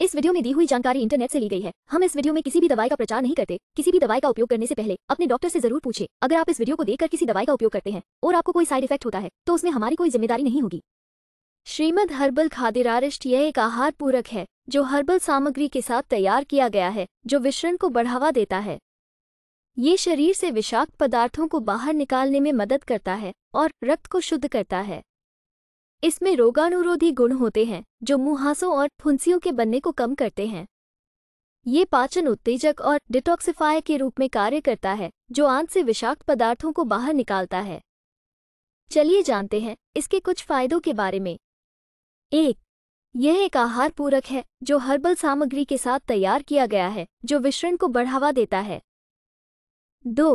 इस वीडियो में दी हुई जानकारी इंटरनेट से ली गई है हम इस वीडियो में किसी भी दवाई का प्रचार नहीं करते किसी भी दवाई का उपयोग करने से पहले अपने डॉक्टर से जरूर पूछे अगर आप इस वीडियो को देखकर किसी दवाई का उपयोग करते हैं और आपको कोई साइड इफेक्ट होता है तो उसमें हमारी कोई जिम्मेदारी नहीं होगी श्रीमद हर्बल खादिरारिष्ट यह एक आहार पूरक है जो हर्बल सामग्री के साथ तैयार किया गया है जो विश्रण को बढ़ावा देता है ये शरीर से विषाक्त पदार्थों को बाहर निकालने में मदद करता है और रक्त को शुद्ध करता है इसमें रोगानुरोधी गुण होते हैं जो मुहासों और फुंसियों के बनने को कम करते हैं ये पाचन उत्तेजक और डिटॉक्सिफायर के रूप में कार्य करता है जो आंत से विषाक्त पदार्थों को बाहर निकालता है चलिए जानते हैं इसके कुछ फायदों के बारे में एक यह एक आहार पूरक है जो हर्बल सामग्री के साथ तैयार किया गया है जो विश्रण को बढ़ावा देता है दो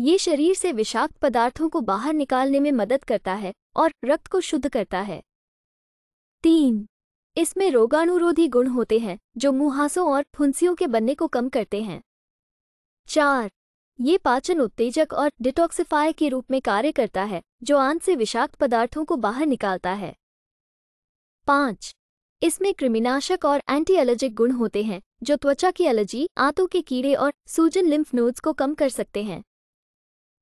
ये शरीर से विषाक्त पदार्थों को बाहर निकालने में मदद करता है और रक्त को शुद्ध करता है तीन इसमें रोगाणुरोधी गुण होते हैं जो मुहासों और फुंसियों के बनने को कम करते हैं चार ये पाचन उत्तेजक और डिटॉक्सिफाय के रूप में कार्य करता है जो आंत से विषाक्त पदार्थों को बाहर निकालता है पाँच इसमें कृमिनाशक और एंटी एलर्जिक गुण होते हैं जो त्वचा की एलर्जी आंतों के कीड़े और सूजन लिम्फ नोड्स को कम कर सकते हैं